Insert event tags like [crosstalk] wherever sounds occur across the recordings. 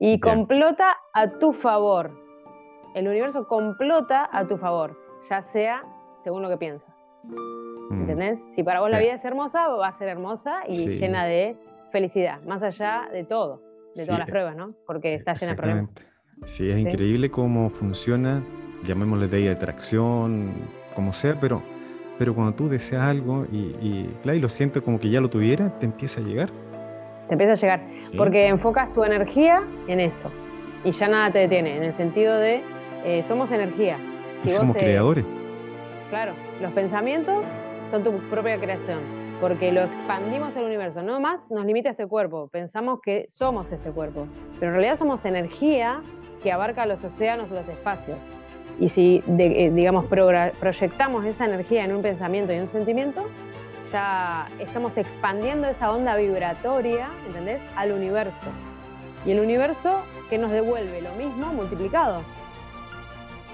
Y complota a tu favor. El universo complota a tu favor, ya sea según lo que piensas. Mm. ¿Entendés? Si para vos la vida es hermosa, va a ser hermosa y llena de felicidad, más allá de todo, de todas las pruebas, ¿no? Porque está llena de problemas. Sí, es increíble cómo funciona, llamémosle ley de atracción, como sea, pero, pero cuando tú deseas algo y, y, y lo sientes como que ya lo tuviera, te empieza a llegar te empieza a llegar. Porque enfocas tu energía en eso y ya nada te detiene, en el sentido de eh, somos energía. y somos creadores. Claro, los pensamientos son tu propia creación, porque lo expandimos el universo, no más nos limita este cuerpo, pensamos que somos este cuerpo, pero en realidad somos energía que abarca los océanos, los espacios. Y si, eh, digamos, proyectamos esa energía en un pensamiento y un sentimiento, está, estamos expandiendo esa onda vibratoria, ¿entendés?, al universo. Y el universo que nos devuelve lo mismo multiplicado.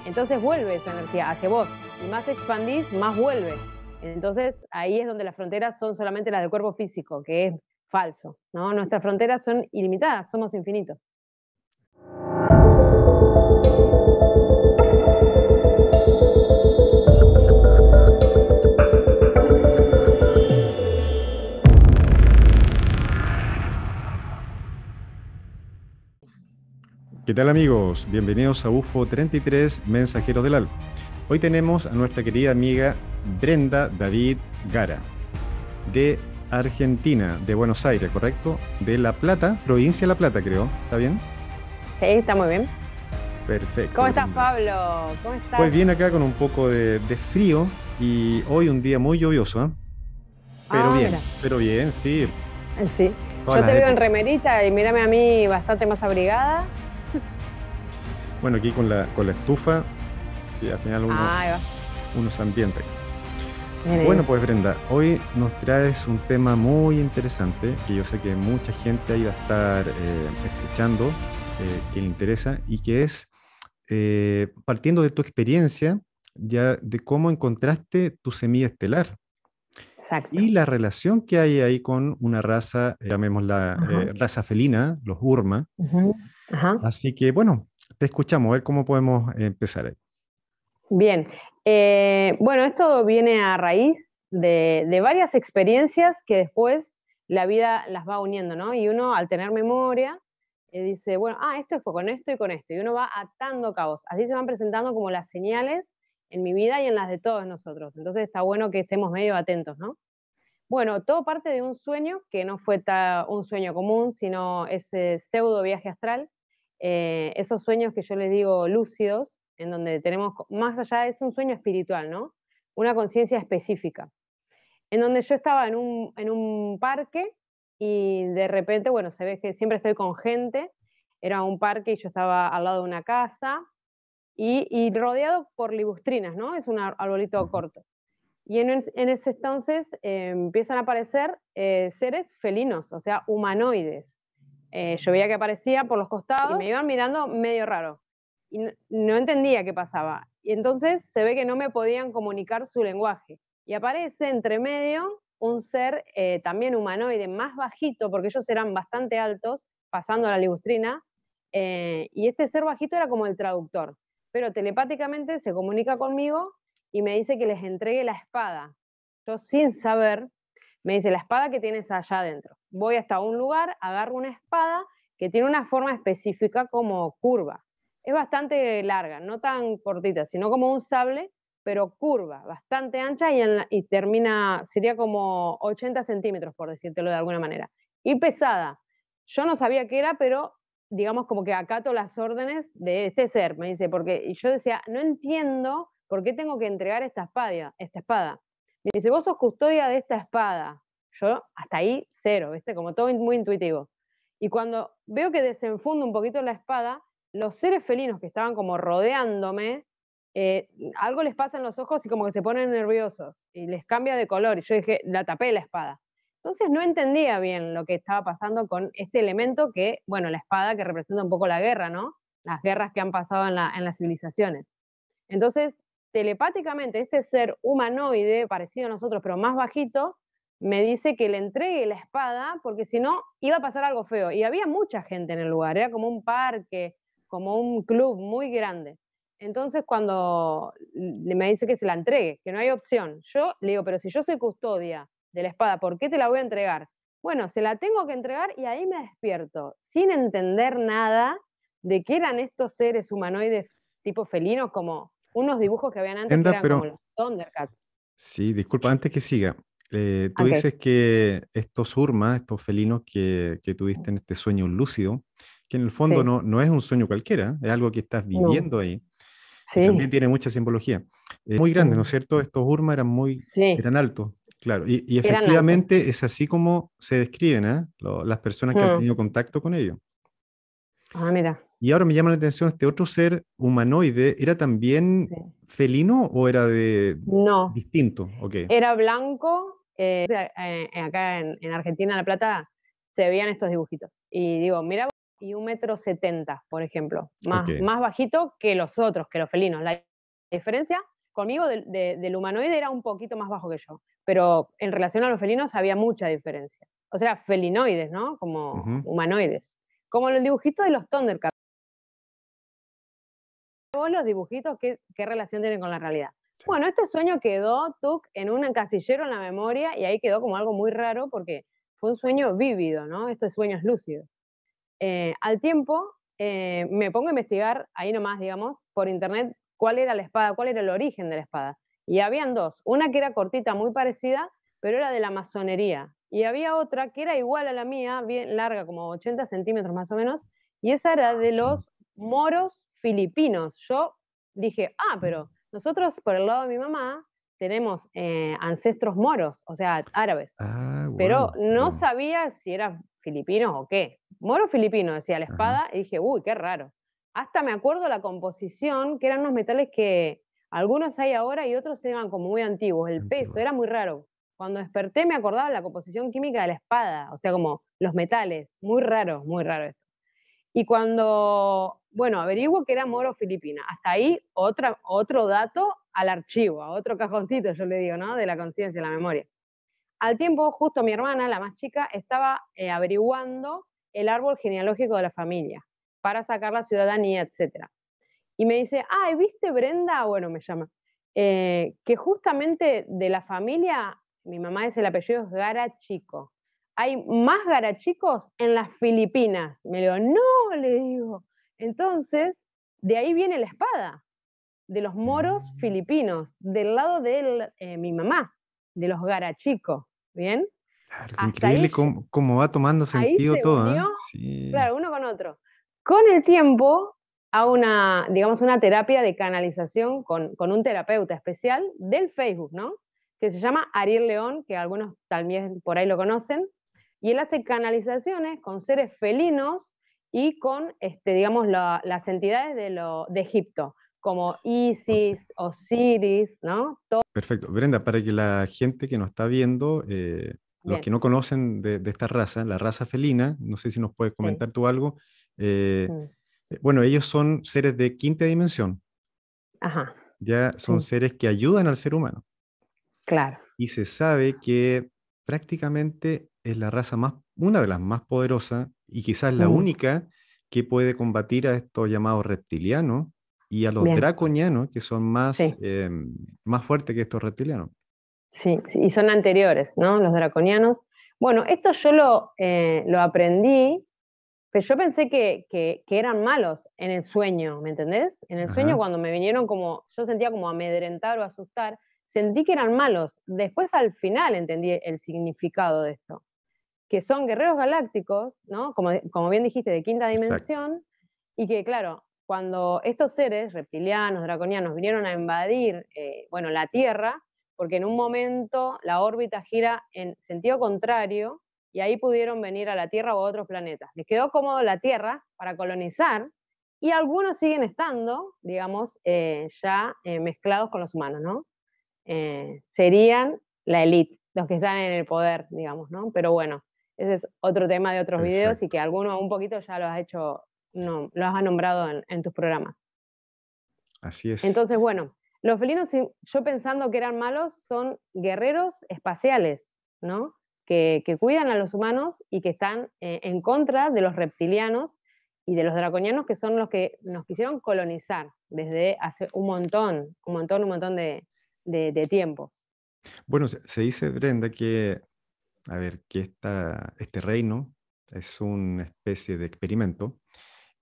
Entonces vuelve esa energía hacia vos. Y más expandís, más vuelve. Entonces ahí es donde las fronteras son solamente las del cuerpo físico, que es falso. ¿no? Nuestras fronteras son ilimitadas, somos infinitos. ¿Qué tal amigos? Bienvenidos a UFO 33, Mensajeros del Alma. Hoy tenemos a nuestra querida amiga Brenda David Gara, de Argentina, de Buenos Aires, ¿correcto? De La Plata, provincia de La Plata, creo. ¿Está bien? Sí, está muy bien. Perfecto. ¿Cómo estás, Pablo? ¿Cómo estás? Pues bien acá con un poco de, frío y hoy un día muy lluvioso, ¿eh? Pero ah, bien, pero bien, sí. Eh, sí. Yo te veo en remerita y mírame a mí bastante más abrigada. Bueno, aquí con la, con la estufa, sí, al final unos ah, Bueno, pues Brenda, hoy nos traes un tema muy interesante que yo sé que mucha gente ahí va a estar eh, escuchando, eh, que le interesa y que es, eh, partiendo de tu experiencia, ya de cómo encontraste tu semilla estelar. Exacto. Y la relación que hay ahí con una raza, llamémosla raza felina, los Urma. Así que bueno, te escuchamos, a ver cómo podemos empezar Bien, eh, bueno, esto viene a raíz de, varias experiencias que después la vida las va uniendo, ¿no? Y uno al tener memoria eh, dice, bueno, ah, esto fue con esto y con esto, y uno va atando cabos. Así se van presentando como las señales en mi vida y en las de todos nosotros. Entonces está bueno que estemos medio atentos, ¿no? Bueno, todo parte de un sueño que no fue un sueño común, sino ese pseudo viaje astral eh, esos sueños que yo les digo lúcidos, en donde tenemos, más allá, es un sueño espiritual, ¿no? Una conciencia específica. En donde yo estaba en un, parque y de repente, bueno, se ve que siempre estoy con gente, era un parque y yo estaba al lado de una casa y, rodeado por libustrinas, ¿no? Es un arbolito corto. Y en, ese entonces eh, empiezan a aparecer eh, seres felinos, o sea, humanoides. Eh, yo veía que aparecía por los costados y me iban mirando medio raro. Y no, entendía qué pasaba. Y entonces se ve que no me podían comunicar su lenguaje. Y aparece entre medio un ser eh, también humanoide, más bajito, porque ellos eran bastante altos, pasando a la ligustrina, eh, y este ser bajito era como el traductor, pero telepáticamente se comunica conmigo y me dice que les entregue la espada. Yo sin saber, me dice, la espada que tienes allá adentro voy hasta un lugar, agarro una espada que tiene una forma específica como curva. Es bastante larga, no tan cortita, sino como un sable, pero curva, bastante ancha y, termina, sería como 80 centímetros, por decírtelo de alguna manera. Y pesada. Yo no sabía qué era, pero digamos como que acato las órdenes de este ser, me dice, porque y yo decía, no entiendo por qué tengo que entregar esta espada. Esta espada. Me dice, vos sos custodia de esta espada. Yo hasta ahí cero, ¿viste? Como todo muy intuitivo. Y cuando veo que desenfundo un poquito la espada, los seres felinos que estaban como rodeándome, eh, algo les pasa en los ojos y como que se ponen nerviosos y les cambia de color. Y yo dije, la tapé la espada. Entonces no entendía bien lo que estaba pasando con este elemento que, bueno, la espada que representa un poco la guerra, ¿no? Las guerras que han pasado en las civilizaciones. Entonces, telepáticamente, este ser humanoide, parecido a nosotros, pero más bajito, me dice que le entregue la espada porque si no iba a pasar algo feo. Y había mucha gente en el lugar, era como un parque, como un club muy grande. Entonces cuando me dice que se la entregue, que no hay opción, yo le digo, pero si yo soy custodia de la espada, ¿por qué te la voy a entregar? Bueno, se la tengo que entregar y ahí me despierto, sin entender nada de qué eran estos seres humanoides tipo felinos, como unos dibujos que habían antes eran como los Thundercats. Sí, disculpa, antes que siga, eh, tú dices que estos urmas, estos felinos que, tuviste en este sueño lúcido, que en el fondo no, no es un sueño cualquiera, es algo que estás viviendo ahí. Sí. También tiene mucha simbología. Es muy grande, ¿no es cierto? Estos urmas eran muy eran altos, claro. Y, efectivamente es así como se describen ¿eh? las personas que han mm. tenido contacto con ellos. Ah, mira. Y ahora me llama la atención, ¿este otro ser humanoide era también felino o era de no. distinto? Okay. Era blanco. Eh, eh, eh, acá en, Argentina, en La Plata, se veían estos dibujitos. Y digo, mira, y un metro setenta, por ejemplo, más, bajito que los otros, que los felinos. La diferencia conmigo del humanoide era un poquito más bajo que yo, pero en relación a los felinos había mucha diferencia. O sea, felinoides, ¿no? Como humanoides. Como el dibujito de los Thundercats los dibujitos, ¿qué, relación tienen con la realidad? Bueno, este sueño quedó, tú en un casillero en la memoria y ahí quedó como algo muy raro porque fue un sueño vívido, ¿no? Estos sueños lúcidos. Eh, al tiempo, eh, me pongo a investigar, ahí nomás, digamos, por internet, cuál era la espada, cuál era el origen de la espada. Y habían dos, una que era cortita, muy parecida, pero era de la masonería. Y había otra que era igual a la mía, bien larga, como 80 centímetros más o menos, y esa era ah, de los moros filipinos. Yo dije, ah, pero nosotros por el lado de mi mamá tenemos eh, ancestros moros, o sea, árabes. Ah, pero no sabía si eran filipinos o qué. Moro filipino, decía la espada, y dije, uy, qué raro. Hasta me acuerdo la composición, que eran unos metales que algunos hay ahora y otros eran como muy antiguos. El peso era muy raro. Cuando desperté me acordaba la composición química de la espada, o sea, como los metales. Muy raro, muy raro esto. Y cuando, bueno, averiguo que era moro filipina, hasta ahí otro dato al archivo, a otro cajoncito, yo le digo, ¿no? De la conciencia, la memoria. Al tiempo, justo mi hermana, la más chica, estaba eh, averiguando el árbol genealógico de la familia para sacar la ciudadanía, etc. Y me dice, ay, ¿viste Brenda? Bueno, me llama. Eh, que justamente de la familia, mi mamá es el apellido Gara Chico hay más garachicos en las Filipinas. Me digo, no, le digo. Entonces, de ahí viene la espada, de los moros mm. filipinos, del lado de eh, mi mamá, de los garachicos, ¿bien? Claro, increíble cómo, va tomando sentido todo. ¿eh? Claro, uno con otro. Con el tiempo, a una, digamos, una terapia de canalización con, con un terapeuta especial del Facebook, ¿no? Que se llama Ariel León, que algunos también por ahí lo conocen, y él hace canalizaciones con seres felinos y con, este, digamos, las entidades de, de Egipto, como Isis, Osiris, ¿no? Perfecto. Brenda, para que la gente que nos está viendo, eh, los que no conocen de, esta raza, la raza felina, no sé si nos puedes comentar tú algo. Eh, mm. eh, bueno, ellos son seres de quinta dimensión. Ya son mm. seres que ayudan al ser humano. Claro. Y se sabe que prácticamente es la raza más, una de las más poderosas y quizás la única que puede combatir a estos llamados reptilianos y a los draconianos, que son más, eh, más fuertes que estos reptilianos. Sí, y son anteriores, ¿no? Los draconianos. Bueno, esto yo lo, eh, lo aprendí, pero yo pensé que, que, eran malos en el sueño, ¿me entendés? En el sueño cuando me vinieron como, yo sentía como amedrentar o asustar, sentí que eran malos. Después al final entendí el significado de esto que son guerreros galácticos, Como, como bien dijiste, de quinta dimensión, y que, claro, cuando estos seres reptilianos, draconianos, vinieron a invadir, eh, bueno, la Tierra, porque en un momento la órbita gira en sentido contrario y ahí pudieron venir a la Tierra o a otros planetas. Les quedó cómodo la Tierra para colonizar y algunos siguen estando, digamos, eh, ya eh, mezclados con los humanos, ¿no? serían la élite, los que están en el poder, digamos, ¿no? Pero bueno, ese es otro tema de otros videos y que alguno un poquito ya lo has hecho, no, lo has nombrado en, tus programas. Así es. Entonces, bueno, los felinos, yo pensando que eran malos, son guerreros espaciales, ¿no? Que, cuidan a los humanos y que están eh, en contra de los reptilianos y de los draconianos, que son los que nos quisieron colonizar desde hace un montón, un montón, un montón de, de tiempo. Bueno, se dice, Brenda, que a ver, que esta, este reino es una especie de experimento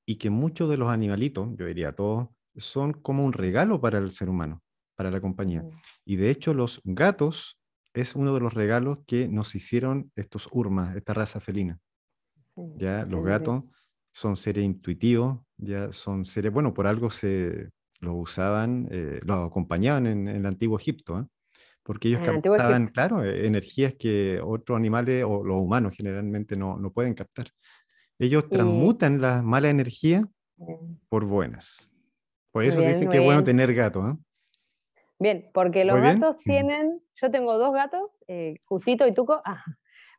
y que muchos de los animalitos, yo diría todos, son como un regalo para el ser humano, para la compañía. Oh. Y de hecho los gatos es uno de los regalos que nos hicieron estos urmas, esta raza felina. Oh, ya los gatos son seres intuitivos, ya son seres, bueno, por algo se los usaban, eh, los acompañaban en, el antiguo Egipto. ¿eh? porque ellos captan captaban, claro, e-, energías que otros animales o los humanos generalmente no, no pueden captar. Ellos transmutan la mala energía mm. por buenas. Por eso dicen que es bueno tener gato. ¿eh? Bien, porque los gatos mm. tienen, yo tengo dos gatos, eh, y Tuco, ah,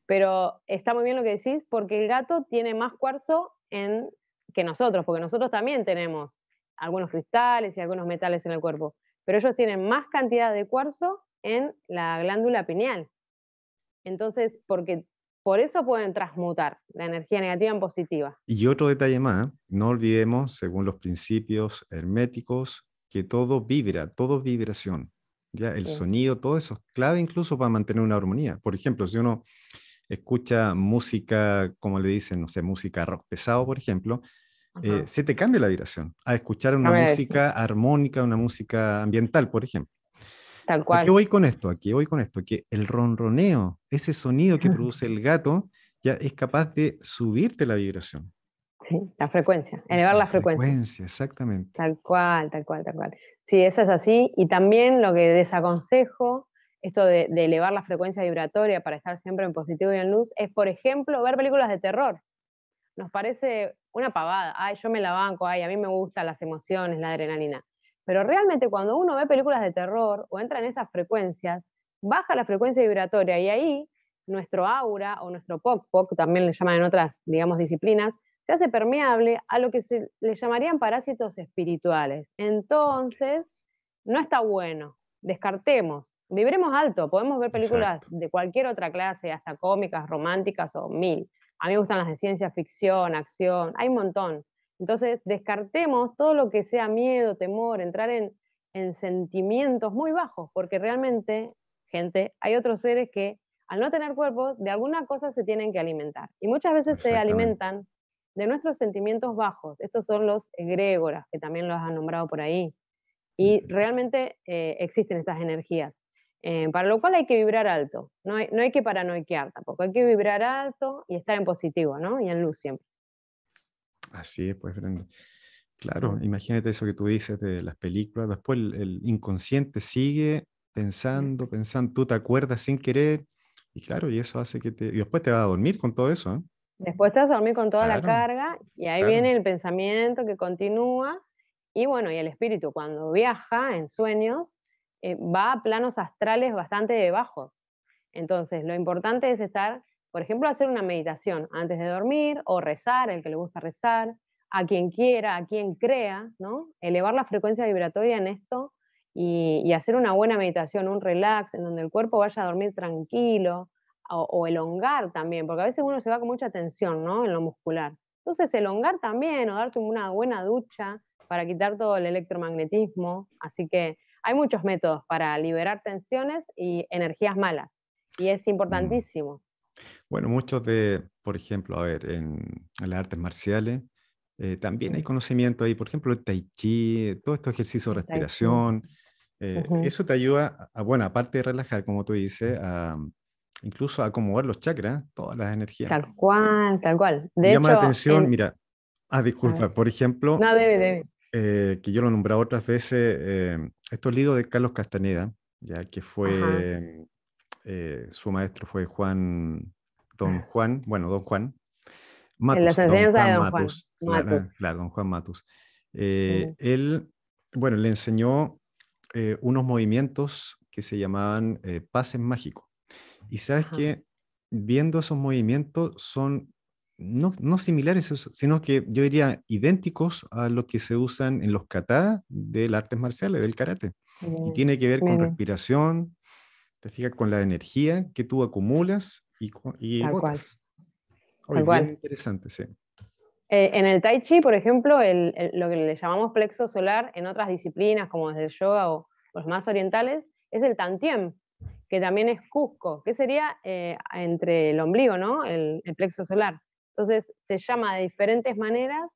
pero está muy bien lo que decís, porque el gato tiene más cuarzo en, que nosotros, porque nosotros también tenemos algunos cristales y algunos metales en el cuerpo, pero ellos tienen más cantidad de cuarzo en la glándula pineal. Entonces, porque por eso pueden transmutar la energía negativa en positiva. Y otro detalle más, no olvidemos, según los principios herméticos, que todo vibra, todo vibración. ¿ya? El sonido, todo eso es clave incluso para mantener una armonía. Por ejemplo, si uno escucha música, como le dicen, no sé, música rock pesado, por ejemplo, eh, se te cambia la vibración a escuchar una música armónica, una música ambiental, por ejemplo. Tal cual. qué voy con esto? Aquí voy con esto? Que el ronroneo, ese sonido que produce el gato, ya es capaz de subirte la vibración. Sí, la frecuencia, elevar la frecuencia. frecuencia. exactamente. Tal cual, tal cual, tal cual. Sí, eso es así. Y también lo que desaconsejo, esto de, de elevar la frecuencia vibratoria para estar siempre en positivo y en luz, es, por ejemplo, ver películas de terror. Nos parece una pavada. Ay, yo me la banco, ay, a mí me gustan las emociones, la adrenalina. Pero realmente cuando uno ve películas de terror o entra en esas frecuencias, baja la frecuencia vibratoria y ahí nuestro aura o nuestro pop también le llaman en otras, digamos, disciplinas, se hace permeable a lo que se le llamarían parásitos espirituales. Entonces, no está bueno. Descartemos. Vibremos alto. Podemos ver películas de cualquier otra clase, hasta cómicas, románticas o mil. A mí me gustan las de ciencia ficción, acción, hay un montón. Entonces, descartemos todo lo que sea miedo, temor, entrar en, sentimientos muy bajos, porque realmente, gente, hay otros seres que al no tener cuerpos, de alguna cosa se tienen que alimentar. Y muchas veces se alimentan de nuestros sentimientos bajos. Estos son los egrégoras, que también los han nombrado por ahí. Y realmente eh, existen estas energías. Eh, para lo cual hay que vibrar alto. No hay, no hay que paranoiquear tampoco. Hay que vibrar alto y estar en positivo, ¿no? Y en luz siempre. Así es, pues, Claro, imagínate eso que tú dices de las películas. Después el, inconsciente sigue pensando, pensando, tú te acuerdas sin querer. Y claro, y eso hace que te... Y después te vas a dormir con todo eso. ¿eh? Después te vas a dormir con toda la carga y ahí viene el pensamiento que continúa. Y bueno, y el espíritu cuando viaja en sueños eh, va a planos astrales bastante bajos. Entonces, lo importante es estar por ejemplo, hacer una meditación antes de dormir o rezar, el que le gusta rezar, a quien quiera, a quien crea, ¿no? Elevar la frecuencia vibratoria en esto y, hacer una buena meditación, un relax, en donde el cuerpo vaya a dormir tranquilo o, elongar también, porque a veces uno se va con mucha tensión, ¿no? En lo muscular. Entonces, elongar también o darte una buena ducha para quitar todo el electromagnetismo. Así que hay muchos métodos para liberar tensiones y energías malas. Y es mm. importantísimo. Bueno, muchos de, por ejemplo, a ver, en, las artes marciales eh, también hay conocimiento ahí, por ejemplo, el tai chi, todo estos ejercicio de respiración. Eh, eso te ayuda, a, bueno, aparte de relajar, como tú dices, a, incluso a acomodar los chakras, todas las energías. Tal cual, tal cual. llama la atención, mira, ah, disculpa, por ejemplo, eh, que yo lo he nombrado otras veces, estos libros de Carlos Castaneda, ya que fue, su maestro fue Juan don Juan, bueno, don Juan. Matus, don Juan. Matus. Claro, don Juan Matus. Eh, él, bueno, le enseñó eh, unos movimientos que se llamaban eh, pases mágicos. Y sabes que viendo esos movimientos son no, similares, sino que yo diría idénticos a los que se usan en los kata del arte artes marciales, del karate. Y tiene que ver con respiración, te fijas con la energía que tú acumulas y, Tal interesante, sí. Eh, en el Tai Chi, por ejemplo, lo que le llamamos plexo solar en otras disciplinas como desde el yoga o los más orientales, es el tantiem, que también es Cusco, que sería eh, entre el ombligo, ¿no? El, plexo solar. Entonces se llama de diferentes maneras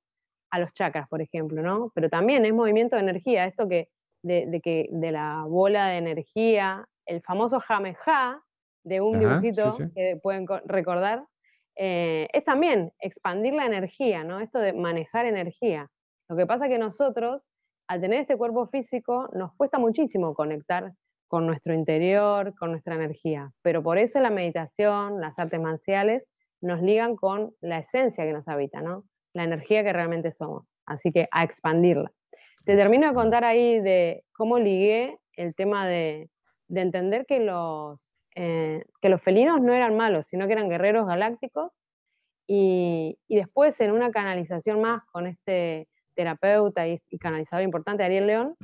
a los chakras, por ejemplo, ¿no? Pero también es movimiento de energía, esto que de, que de la bola de energía, el famoso jameja, de un dibujito que pueden recordar, eh, es también expandir la energía, ¿no? Esto de manejar energía. Lo que pasa es que nosotros, al tener este cuerpo físico, nos cuesta muchísimo conectar con nuestro interior, con nuestra energía. Pero por eso la meditación, las artes marciales, nos ligan con la esencia que nos habita, ¿no? La energía que realmente somos. Así que a expandirla. Te termino de contar ahí de cómo ligué el tema de entender que los eh, que los felinos no eran malos, sino que eran guerreros galácticos. Y, después, en una canalización más con este terapeuta y, canalizador importante, Ariel León,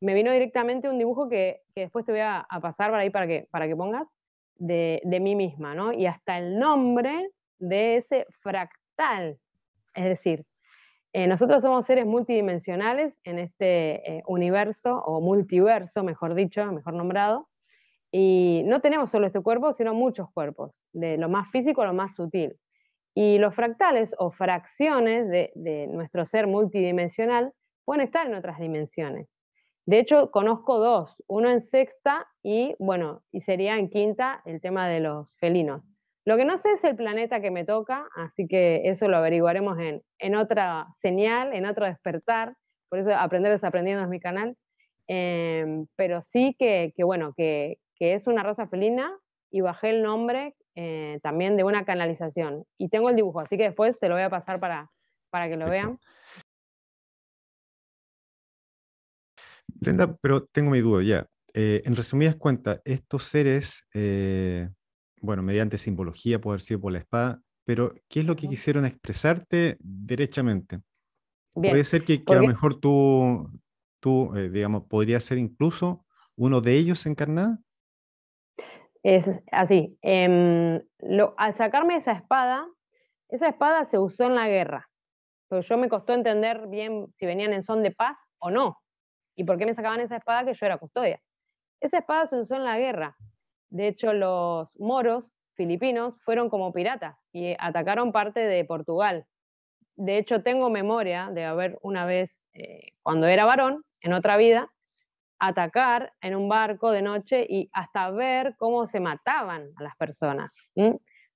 me vino directamente un dibujo que, después te voy a, pasar para ahí para que, para que pongas, de, mí misma, ¿no? Y hasta el nombre de ese fractal. Es decir, eh, nosotros somos seres multidimensionales en este eh, universo, o multiverso, mejor dicho, mejor nombrado, y no tenemos solo este cuerpo, sino muchos cuerpos, de lo más físico a lo más sutil. Y los fractales o fracciones de, nuestro ser multidimensional pueden estar en otras dimensiones. De hecho, conozco dos, uno en sexta y, bueno, y sería en quinta el tema de los felinos. Lo que no sé es el planeta que me toca, así que eso lo averiguaremos en, en otra señal, en otro despertar, por eso Aprender Desaprendiendo es mi canal, em, pero sí que bueno, que, que es una raza felina, y bajé el nombre eh, también de una canalización. Y tengo el dibujo, así que después te lo voy a pasar para, que lo vean. Brenda, pero tengo mi duda ya. Eh, en resumidas cuentas, estos seres, eh, bueno, mediante simbología puede haber sido por la espada, pero ¿qué es lo que quisieron expresarte derechamente? puede ser que, a lo mejor tú, tú digamos, podría ser incluso uno de ellos encarnado es así. Em, al sacarme esa espada, esa espada se usó en la guerra. Pero yo me costó entender bien si venían en son de paz o no. ¿Y por qué me sacaban esa espada que yo era custodia? Esa espada se usó en la guerra. De hecho, los moros filipinos fueron como piratas y atacaron parte de Portugal. De hecho, tengo memoria de haber una vez, eh, cuando era varón, en otra vida, atacar en un barco de noche y hasta ver cómo se mataban a las personas.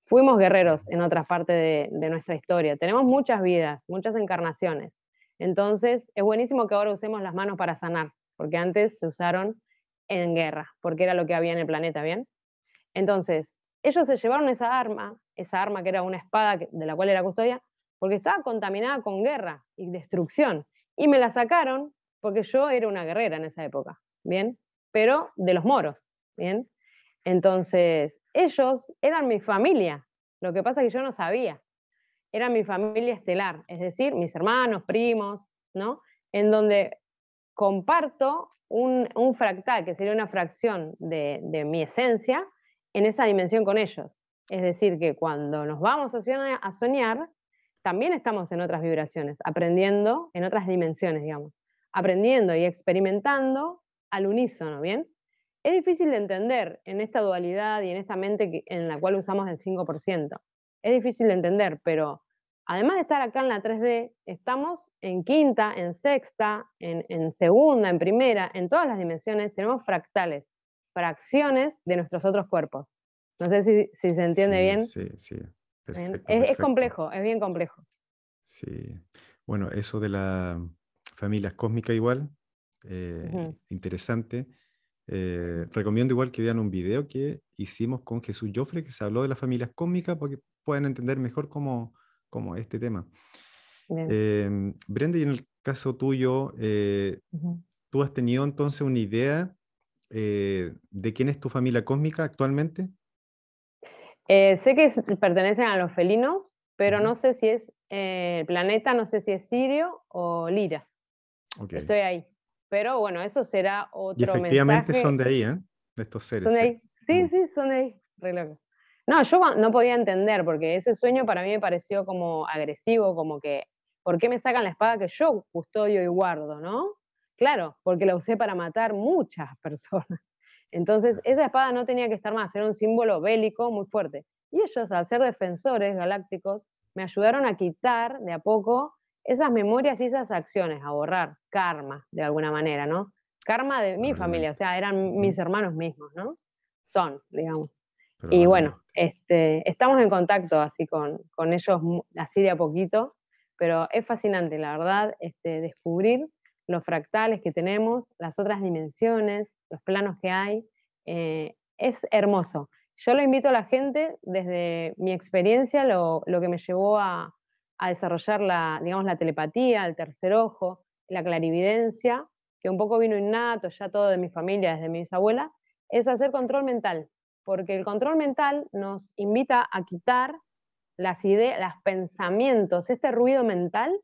Fuimos guerreros en otra parte de, de nuestra historia. Tenemos muchas vidas, muchas encarnaciones. Entonces, es buenísimo que ahora usemos las manos para sanar, porque antes se usaron en guerra, porque era lo que había en el planeta, ¿bien? Entonces, ellos se llevaron esa arma, esa arma que era una espada de la cual era custodia, porque estaba contaminada con guerra y destrucción. Y me la sacaron porque yo era una guerrera en esa época, ¿bien? Pero de los moros, ¿bien? Entonces, ellos eran mi familia, lo que pasa es que yo no sabía, era mi familia estelar, es decir, mis hermanos, primos, ¿no? En donde comparto un, fractal, que sería una fracción de, de mi esencia, en esa dimensión con ellos. Es decir, que cuando nos vamos a soñar, también estamos en otras vibraciones, aprendiendo en otras dimensiones, digamos aprendiendo y experimentando al unísono, ¿bien? Es difícil de entender en esta dualidad y en esta mente en la cual usamos el 5%. Es difícil de entender, pero además de estar acá en la 3D, estamos en quinta, en sexta, en, segunda, en primera, en todas las dimensiones, tenemos fractales, fracciones de nuestros otros cuerpos. No sé si, se entiende bien. Sí, sí. es complejo, es bien complejo. Sí. Bueno, eso de la, familias cósmicas igual, eh, interesante. Eh, recomiendo igual que vean un video que hicimos con Jesús Joffre, que se habló de las familias cósmicas, porque puedan entender mejor cómo, cómo este tema. Em, Brenda, y en el caso tuyo, eh, ¿tú has tenido entonces una idea de quién es tu familia cósmica actualmente? sé que pertenecen a los felinos, pero no sé si es el planeta, no sé si es Sirio o Lira. Estoy ahí. Pero bueno, eso será otro y efectivamente son de ahí, ¿eh? De estos seres. ¿Son de ahí? Sí, mm. sí, son de ahí. No, yo no podía entender, porque ese sueño para mí me pareció como agresivo, como que, ¿por qué me sacan la espada que yo custodio y guardo, no? Claro, porque la usé para matar muchas [laughs] personas. Entonces, esa espada no tenía que estar más, era un símbolo bélico muy fuerte. Y ellos, al ser defensores galácticos, me ayudaron a quitar de a poco esas memorias y esas acciones, a borrar karma de alguna manera, ¿no? Karma de mi familia, o sea, eran mis hermanos mismos, ¿no? Son, digamos. y bueno, este, estamos en contacto así con, ellos, así de a poquito, pero es fascinante, la verdad, este, descubrir los fractales que tenemos, las otras dimensiones, los planos que hay, eh, es hermoso. Yo lo invito a la gente, desde mi experiencia, lo que me llevó a, a desarrollar la, digamos, la telepatía, el tercer ojo, la clarividencia, que un poco vino innato ya todo de mi familia, desde mi bisabuela, es hacer control mental, porque el control mental nos invita a quitar las ideas, los pensamientos, este ruido mental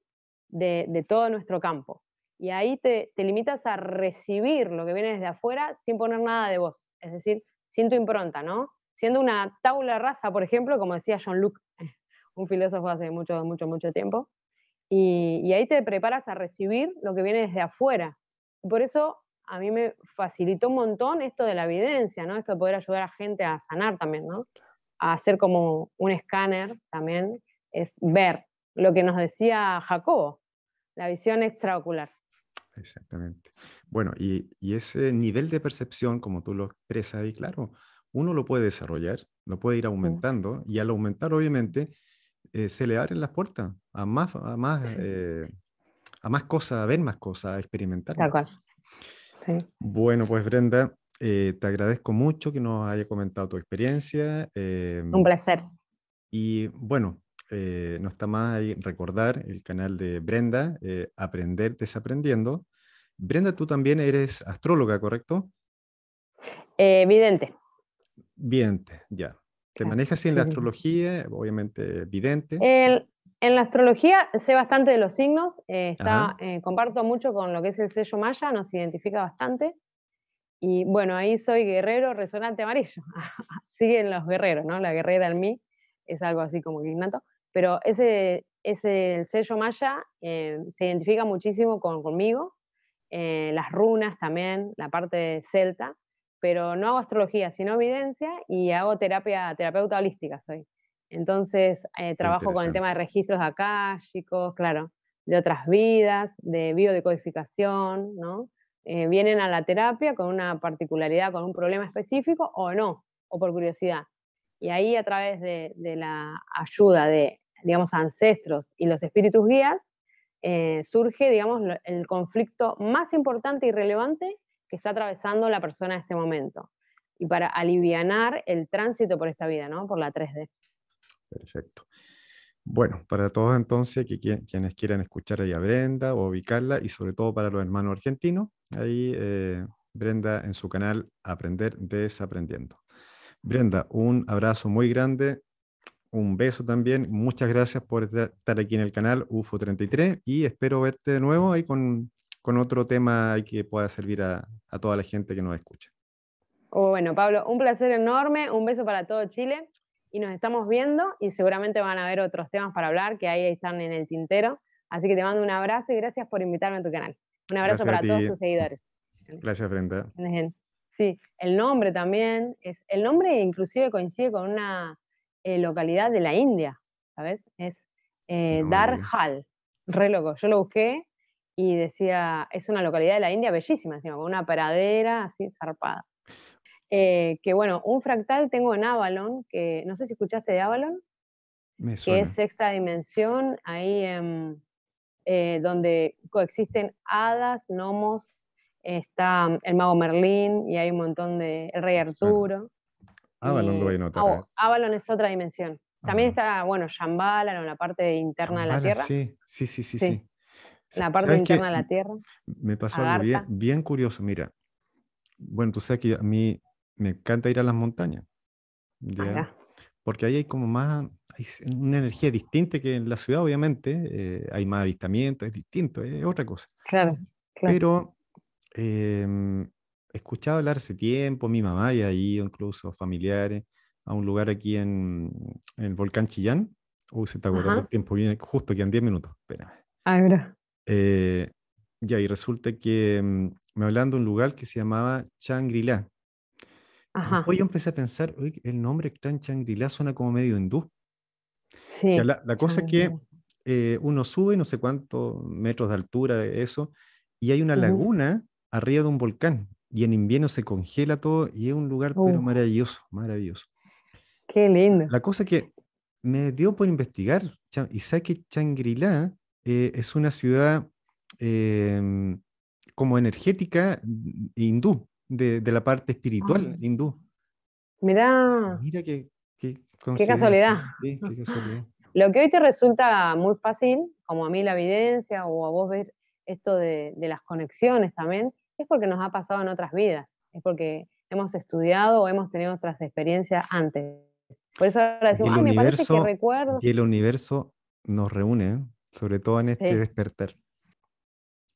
de, todo nuestro campo. Y ahí te, limitas a recibir lo que viene desde afuera sin poner nada de vos, es decir, sin tu impronta, ¿no? Siendo una tabla rasa, por ejemplo, como decía John luc un filósofo hace mucho, mucho, mucho tiempo. Y, ahí te preparas a recibir lo que viene desde afuera. Y por eso a mí me facilitó un montón esto de la evidencia, ¿no? Esto de poder ayudar a gente a sanar también, ¿no? A hacer como un escáner también, es ver lo que nos decía Jacobo, la visión extraocular. Exactamente. Bueno, y, ese nivel de percepción, como tú lo expresas ahí, claro, uno lo puede desarrollar, lo puede ir aumentando, y al aumentar, obviamente, eh, se le abren las puertas a más, más, eh, a más cosas, a ver más cosas, a experimentar. Tal cual. Bueno, pues Brenda, eh, te agradezco mucho que nos haya comentado tu experiencia. Em, Un placer. Y bueno, no está más ahí recordar el canal de Brenda, Aprender Desaprendiendo. Brenda, tú también eres astróloga, ¿correcto? vidente. Vidente, ya. ¿Te ah, manejas en la astrología? Obviamente, vidente. en la astrología sé bastante de los signos, eh, eh, comparto mucho con lo que es el sello Maya, nos identifica bastante. Y bueno, ahí soy guerrero resonante amarillo. [laughs] Siguen los guerreros, ¿no? La guerrera en mí es algo así como que Pero ese, ese sello Maya eh, se identifica muchísimo con, conmigo. las runas también, la parte celta pero no hago astrología, sino evidencia y hago terapia, terapeuta holística soy. Entonces, eh, trabajo con el tema de registros akáshicos, claro, de otras vidas, de biodecodificación, ¿no? Eh, vienen a la terapia con una particularidad, con un problema específico o no, o por curiosidad. Y ahí a través de, la ayuda de, digamos, ancestros y los espíritus guías, eh, surge, digamos, el conflicto más importante y relevante que está atravesando la persona en este momento y para aliviar el tránsito por esta vida, ¿no? Por la 3D. Perfecto. Bueno, para todos entonces, que quienes quieran escuchar ahí a Brenda o ubicarla, y sobre todo para los hermanos argentinos, ahí eh, Brenda en su canal Aprender Desaprendiendo. Brenda, un abrazo muy grande, un beso también, muchas gracias por estar aquí en el canal UFO33 y espero verte de nuevo ahí con con otro tema que pueda servir a, toda la gente que nos escucha. Oh, bueno, Pablo, un placer enorme, un beso para todo Chile y nos estamos viendo y seguramente van a haber otros temas para hablar que ahí están en el tintero. Así que te mando un abrazo y gracias por invitarme a tu canal. Un abrazo para todos tus seguidores. Gracias, Brenda. Sí, el nombre también. Es, el nombre inclusive coincide con una eh, localidad de la India, ¿sabes? Es eh, Darhal. Re loco. Yo lo busqué y decía, es una localidad de la India bellísima, encima, con una paradera así zarpada. Eh, que bueno, un fractal tengo en Avalon, que no sé si escuchaste de Avalon, que es sexta dimensión, ahí en eh, donde coexisten hadas, gnomos, está mm, el mago Merlín y hay un montón de el rey Arturo. Avalon lo voy a ah, eh. oh, Avalon es otra dimensión. También ah. está, bueno, Shambhala, la parte interna de la Tierra. sí, sí. sí. sí. La eh, parte interna de la Tierra. Me pasó algo bien, curioso. Mira, bueno, tú sabes que a mí me encanta ir a las montañas. Porque ahí hay como más, hay una energía distinta que en la ciudad, obviamente. Eh, hay más avistamiento, es distinto, es otra cosa. Claro, claro. Pero em, he escuchado hablar hace tiempo, mi mamá ya ha ido, incluso familiares, a un lugar aquí en, el volcán Chillán. Uy, se está agotando el tiempo, viene justo en 10 minutos. Espérame. Ay, eh, ya, y resulta que mm, me hablaban de un lugar que se llamaba changri hoy pues, yo empecé a pensar, el nombre changri Changrila suena como medio hindú. la, cosa es que eh, uno sube no sé cuántos metros de altura de eso, y hay una laguna arriba de un volcán, y en invierno se congela todo, y es un lugar pero maravilloso, maravilloso. Qué lindo. La cosa que me dio por investigar, y sé que Changrila eh, es una ciudad em, como energética mm, hindú, de, de la parte espiritual ah. hindú. Mirá. Mira qué, casualidad. [laughs] Lo que hoy te resulta muy fácil, como a mí la evidencia o a vos ver esto de, de, las conexiones también, es porque nos ha pasado en otras vidas, es porque hemos estudiado o hemos tenido otras experiencias antes. Por eso ahora decimos, me parece que recuerdo. Y el universo nos reúne, sobre todo en este despertar.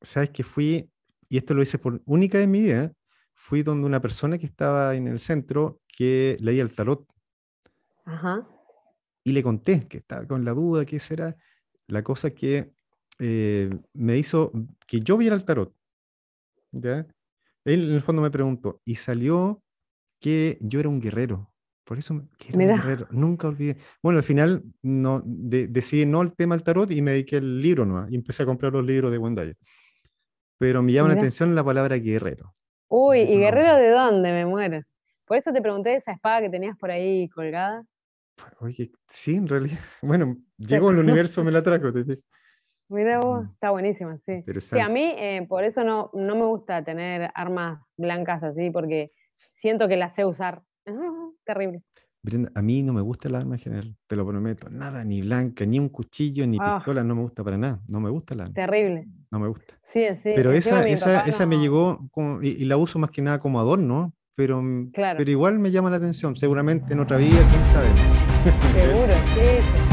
Sabes que fui, y esto lo hice por única de mi vida, fui donde una persona que estaba en el centro que leía el tarot. Y le conté que estaba con la duda, qué será la cosa que eh, me hizo que yo viera el tarot. ¿ya? Él en el fondo me preguntó, y salió que yo era un guerrero. Por eso quiero guerrero, nunca olvidé. Bueno, al final no, decidí no el tema del tarot y me dediqué al libro nomás y empecé a comprar los libros de Wendell. Pero me llama la atención la palabra guerrero. Uy, ¿y guerrero de dónde? Me muero. Por eso te pregunté esa espada que tenías por ahí colgada. Pues, oye, sí, en realidad. [laughs] Bueno, llegó el universo, me la trajo. Mira mm. está buenísima, sí. a mí eh, por eso no, no me gusta tener armas blancas así, porque siento que las sé usar [laughs] terrible. a mí no me gusta el arma en general, te lo prometo. Nada, ni blanca, ni un cuchillo, ni ah. pistola, no me gusta para nada. No me gusta la arma. Terrible. No me gusta. Sí, sí. Pero esa, esa, esa me llegó y, la uso más que nada como adorno, pero, pero igual me llama la atención. Seguramente en otra vida, quién sabe. Seguro, sí.